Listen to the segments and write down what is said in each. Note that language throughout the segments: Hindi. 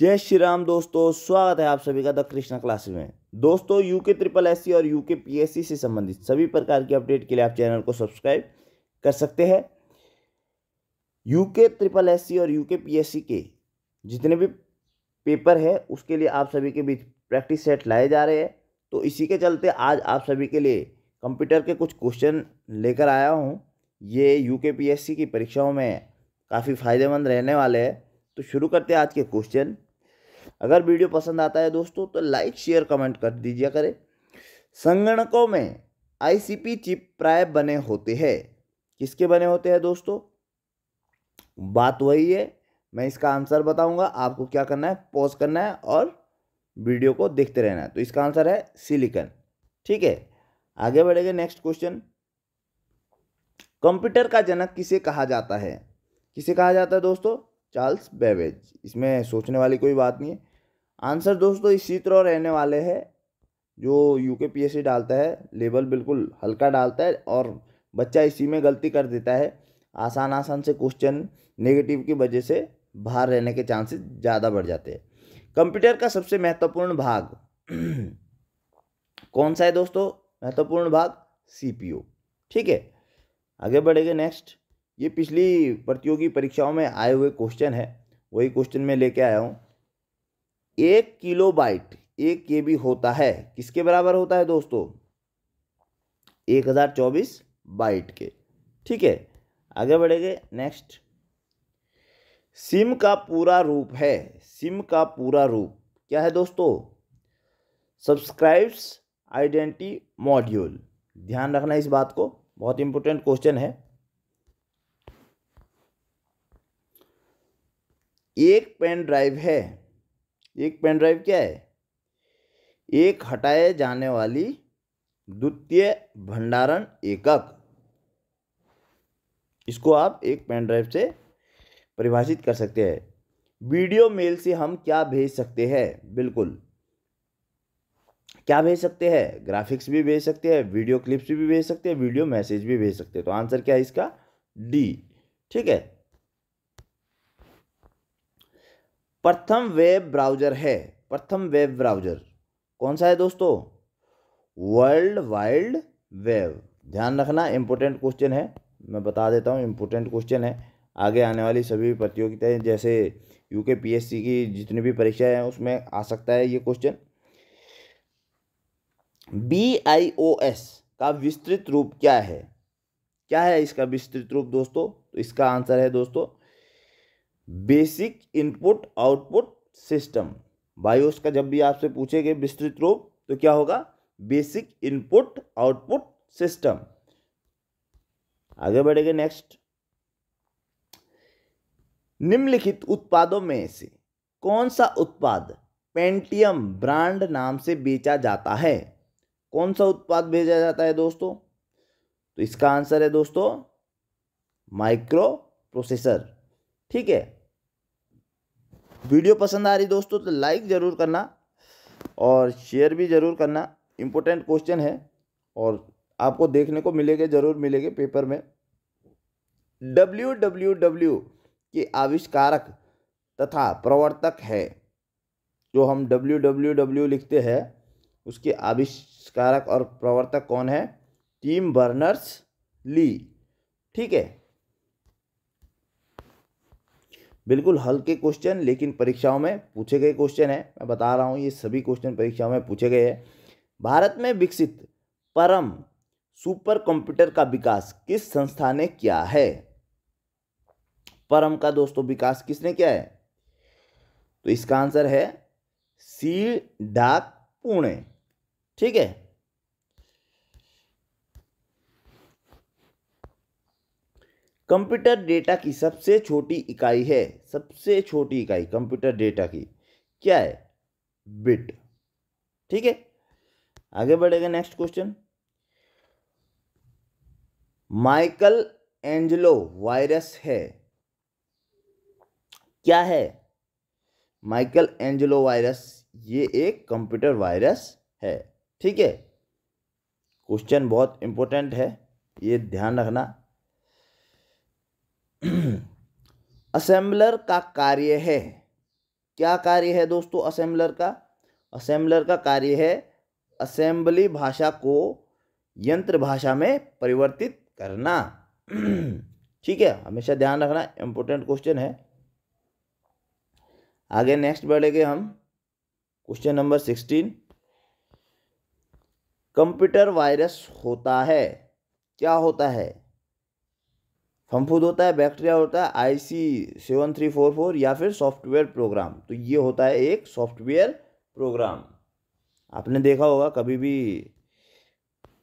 जय श्री राम दोस्तों स्वागत है आप सभी का द कृष्णा क्लास में दोस्तों यूके ट्रिपल एस और यूके पीएससी से संबंधित सभी प्रकार की अपडेट के लिए आप चैनल को सब्सक्राइब कर सकते हैं यूके ट्रिपल एस और यूके पीएससी के जितने भी पेपर है उसके लिए आप सभी के बीच प्रैक्टिस सेट लाए जा रहे हैं तो इसी के चलते आज आप सभी के लिए कंप्यूटर के कुछ क्वेश्चन लेकर आया हूँ ये यू पीएससी की परीक्षाओं में काफ़ी फायदेमंद रहने वाले हैं तो शुरू करते हैं आज के क्वेश्चन अगर वीडियो पसंद आता है दोस्तों तो लाइक शेयर कमेंट कर दीजिए करें संगणकों में आईसीपी चिप प्राय बने होते हैं किसके बने होते हैं दोस्तों बात वही है मैं इसका आंसर बताऊंगा आपको क्या करना है पॉज करना है और वीडियो को देखते रहना है तो इसका आंसर है सिलिकन ठीक है आगे बढ़ेंगे नेक्स्ट क्वेश्चन कंप्यूटर का जनक किसे कहा जाता है किसे कहा जाता है दोस्तों चार्ल्स बेवेज इसमें सोचने वाली कोई बात नहीं है आंसर दोस्तों इसी तरह रहने वाले हैं जो यू के पी एस सी डालता है लेवल बिल्कुल हल्का डालता है और बच्चा इसी में गलती कर देता है आसान आसान से क्वेश्चन नेगेटिव की वजह से बाहर रहने के चांसेस ज़्यादा बढ़ जाते हैं कंप्यूटर का सबसे महत्वपूर्ण भाग कौन सा है दोस्तों महत्वपूर्ण भाग सीपीयू ठीक है आगे बढ़ेंगे नेक्स्ट ये पिछली प्रतियोगी परीक्षाओं में आए हुए क्वेश्चन है वही क्वेश्चन मैं लेके आया हूँ एक किलो बाइट एक के बी होता है किसके बराबर होता है दोस्तों एक हज़ार चौबीस बाइट के ठीक है आगे बढ़ेंगे नेक्स्ट सिम का पूरा रूप है सिम का पूरा रूप क्या है दोस्तों सब्सक्राइब्स आइडेंटिटी मॉड्यूल ध्यान रखना इस बात को बहुत इंपॉर्टेंट क्वेश्चन है एक पेन ड्राइव है एक पेन ड्राइव क्या है एक हटाए जाने वाली द्वितीय भंडारण एकक इसको आप एक पेन ड्राइव से परिभाषित कर सकते हैं वीडियो मेल से हम क्या भेज सकते हैं बिल्कुल क्या भेज सकते हैं ग्राफिक्स भी भेज सकते हैं वीडियो क्लिप्स भी भेज सकते हैं वीडियो मैसेज भी भेज सकते हैं तो आंसर क्या है इसका डी ठीक है प्रथम वेब ब्राउज़र है प्रथम वेब ब्राउज़र कौन सा है दोस्तों वर्ल्ड वाइल्ड वेब ध्यान रखना इम्पोर्टेंट क्वेश्चन है मैं बता देता हूँ इम्पोर्टेंट क्वेश्चन है आगे आने वाली सभी प्रतियोगिताएं जैसे यू के पी एस सी की जितनी भी परीक्षाएं हैं उसमें आ सकता है ये question B I O S का विस्तृत रूप क्या है क्या है इसका विस्तृत रूप दोस्तों तो इसका आंसर है दोस्तों basic input output system BIOS का जब भी आपसे पूछेंगे विस्तृत रूप तो क्या होगा बेसिक इनपुट आउटपुट सिस्टम आगे बढ़ेंगे नेक्स्ट निम्नलिखित उत्पादों में से कौन सा उत्पाद पेंटियम ब्रांड नाम से बेचा जाता है कौन सा उत्पाद भेजा जाता है दोस्तों तो इसका आंसर है दोस्तों माइक्रो प्रोसेसर ठीक है वीडियो पसंद आ रही दोस्तों तो लाइक ज़रूर करना और शेयर भी ज़रूर करना इम्पोर्टेंट क्वेश्चन है और आपको देखने को मिलेंगे ज़रूर मिलेंगे पेपर में डब्ल्यू डब्ल्यू डब्ल्यू के आविष्कारक तथा प्रवर्तक है जो हम डब्ल्यू डब्ल्यू डब्ल्यू लिखते हैं उसके आविष्कारक और प्रवर्तक कौन है टीम बर्नर्स ली ठीक है बिल्कुल हल्के क्वेश्चन लेकिन परीक्षाओं में पूछे गए क्वेश्चन है मैं बता रहा हूँ ये सभी क्वेश्चन परीक्षाओं में पूछे गए हैं भारत में विकसित परम सुपर कंप्यूटर का विकास किस संस्था ने किया है परम का दोस्तों विकास किसने किया है तो इसका आंसर है सी डाक पुणे ठीक है कंप्यूटर डेटा की सबसे छोटी इकाई है सबसे छोटी इकाई कंप्यूटर डेटा की क्या है बिट ठीक है आगे बढ़ेगा next question Michelangelo virus है क्या है माइकल एंजलो वायरस ये एक कंप्यूटर वायरस है ठीक है क्वेश्चन बहुत इंपॉर्टेंट है ये ध्यान रखना असेंबलर का कार्य है क्या कार्य है दोस्तों असेंबलर का असेंबलर का कार्य है असेंबली भाषा को यंत्र भाषा में परिवर्तित करना ठीक है हमेशा ध्यान रखना इंपॉर्टेंट क्वेश्चन है आगे नेक्स्ट बढ़ेंगे हम question number sixteen computer virus होता है क्या होता है फम्फूद होता है बैक्टीरिया होता है I C seven three four four या फिर सॉफ्टवेयर प्रोग्राम तो ये होता है एक सॉफ्टवेयर प्रोग्राम आपने देखा होगा कभी भी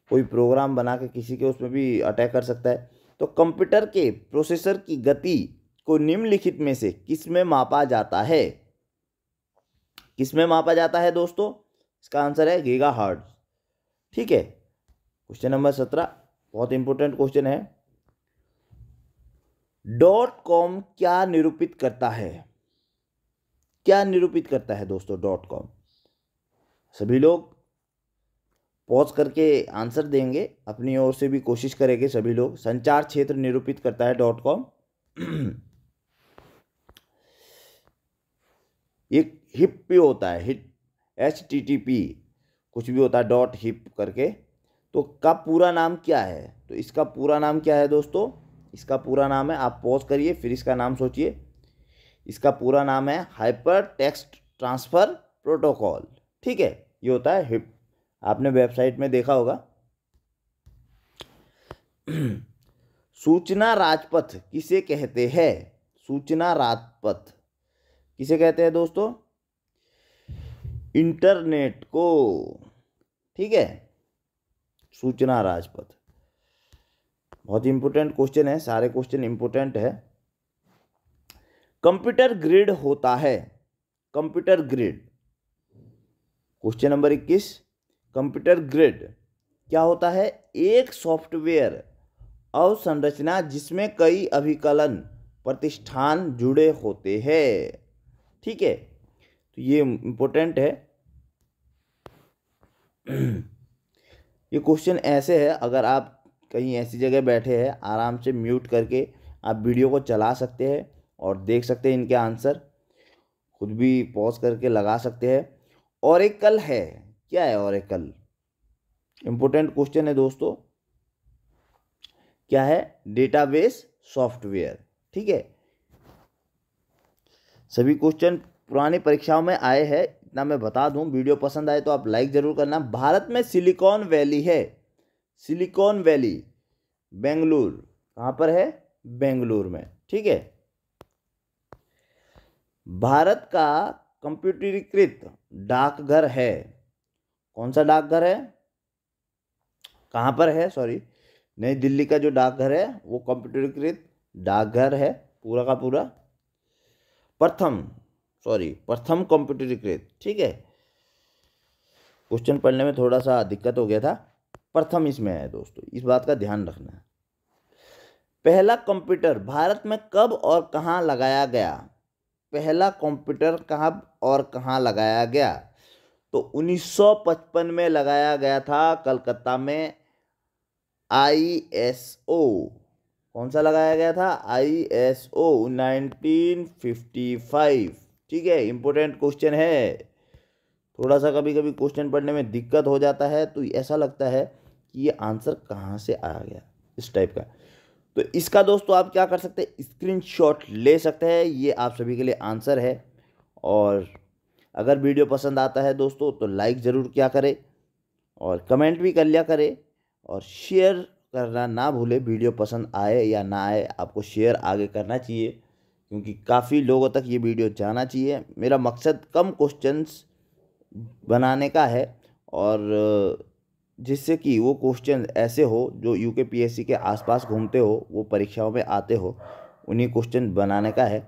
कोई प्रोग्राम बना के किसी के उसमें भी अटैक कर सकता है तो कंप्यूटर के प्रोसेसर की गति को निम्नलिखित में से किस में मापा जाता है किस में मापा जाता है दोस्तों इसका आंसर है गीगा ठीक है क्वेश्चन नंबर सत्रह बहुत इंपॉर्टेंट क्वेश्चन है डॉट कॉम क्या निरूपित करता है क्या निरूपित करता है दोस्तों डॉट कॉम सभी लोग पॉज करके आंसर देंगे अपनी ओर से भी कोशिश करेंगे सभी लोग संचार क्षेत्र निरूपित करता है डॉट कॉम एक हिप भी होता है hit H T T P कुछ भी होता है डॉट हिप करके तो का पूरा नाम क्या है तो इसका पूरा नाम क्या है दोस्तों इसका पूरा नाम है आप पॉज करिए फिर इसका नाम सोचिए इसका पूरा नाम है हाइपर टेक्स्ट ट्रांसफ़र प्रोटोकॉल ठीक है ये होता है हिप आपने वेबसाइट में देखा होगा सूचना राजपथ किसे कहते हैं सूचना राजपथ किसे कहते हैं दोस्तों इंटरनेट को ठीक है सूचना राजपथ बहुत इंपॉर्टेंट क्वेश्चन है सारे क्वेश्चन इंपॉर्टेंट है कंप्यूटर ग्रिड होता है कंप्यूटर ग्रिड क्वेश्चन नंबर इक्कीस कंप्यूटर ग्रिड क्या होता है एक सॉफ्टवेयर अवसंरचना जिसमें कई अभिकलन प्रतिष्ठान जुड़े होते हैं ठीक है तो ये इम्पोर्टेंट है ये क्वेश्चन ऐसे है अगर आप कहीं ऐसी जगह बैठे हैं आराम से म्यूट करके आप वीडियो को चला सकते हैं और देख सकते हैं इनके आंसर खुद भी पॉज करके लगा सकते हैं और एक कल है क्या है और एक कल इम्पोर्टेंट क्वेश्चन है दोस्तों क्या है डेटाबेस सॉफ्टवेयर ठीक है सभी क्वेश्चन पुरानी परीक्षाओं में आए हैं इतना मैं बता दूं वीडियो पसंद आए तो आप लाइक ज़रूर करना भारत में सिलिकॉन वैली है सिलिकॉन वैली बेंगलुर कहाँ पर है बेंगलुर में ठीक है भारत का कंप्यूटरीकृत डाकघर है कौन सा डाकघर है कहाँ पर है सॉरी नई दिल्ली का जो डाकघर है वो कंप्यूटरीकृत डाकघर है पूरा का पूरा प्रथम सॉरी प्रथम कंप्यूटरीकृत ठीक है क्वेश्चन पढ़ने में थोड़ा सा दिक्कत हो गया था प्रथम इसमें है दोस्तों इस बात का ध्यान रखना पहला कंप्यूटर भारत में कब और कहाँ लगाया गया पहला कंप्यूटर कब और कहाँ लगाया गया तो 1955 में लगाया गया था कलकत्ता में आई एस ओ कौन सा लगाया गया था I S O nineteen fifty five ठीक है इम्पोर्टेंट क्वेश्चन है थोड़ा सा कभी कभी क्वेश्चन पढ़ने में दिक्कत हो जाता है तो ऐसा लगता है कि ये आंसर कहाँ से आ गया इस टाइप का तो इसका दोस्तों आप क्या कर सकते हैं स्क्रीनशॉट ले सकते हैं ये आप सभी के लिए आंसर है और अगर वीडियो पसंद आता है दोस्तों तो लाइक ज़रूर क्या करें और कमेंट भी कर लिया करें और शेयर करना ना भूले वीडियो पसंद आए या ना आए आपको शेयर आगे करना चाहिए क्योंकि काफ़ी लोगों तक ये वीडियो जाना चाहिए मेरा मकसद कम क्वेश्चंस बनाने का है और जिससे कि वो क्वेश्चन ऐसे हो जो यू के पी एस सी के आसपास घूमते हो वो परीक्षाओं में आते हो उन्हीं क्वेश्चन बनाने का है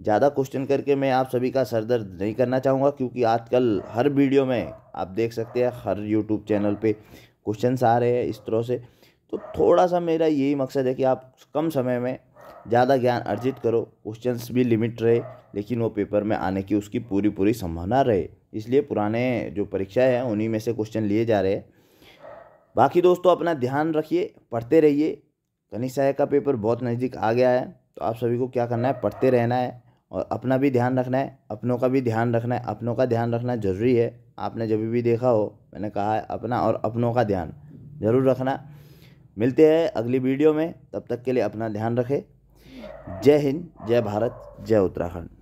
ज़्यादा क्वेश्चन करके मैं आप सभी का सर दर्द नहीं करना चाहूँगा क्योंकि आजकल हर वीडियो में आप देख सकते हैं हर यूट्यूब चैनल पे क्वेश्चन आ रहे हैं इस तरह से तो थोड़ा सा मेरा यही मकसद है कि आप कम समय में ज़्यादा ज्ञान अर्जित करो क्वेश्चन भी लिमिट रहे लेकिन वो पेपर में आने की उसकी पूरी पूरी संभावना रहे इसलिए पुराने जो परीक्षाएँ हैं उन्हीं में से क्वेश्चन लिए जा रहे हैं बाकी दोस्तों अपना ध्यान रखिए पढ़ते रहिए कनिक सहायक का पेपर बहुत नज़दीक आ गया है तो आप सभी को क्या करना है पढ़ते रहना है और अपना भी ध्यान रखना है अपनों का भी ध्यान रखना है अपनों का ध्यान रखना ज़रूरी है आपने जब भी देखा हो मैंने कहा है अपना और अपनों का ध्यान ज़रूर रखना मिलते हैं अगली वीडियो में तब तक के लिए अपना ध्यान रखें जय हिंद जय भारत जय उत्तराखंड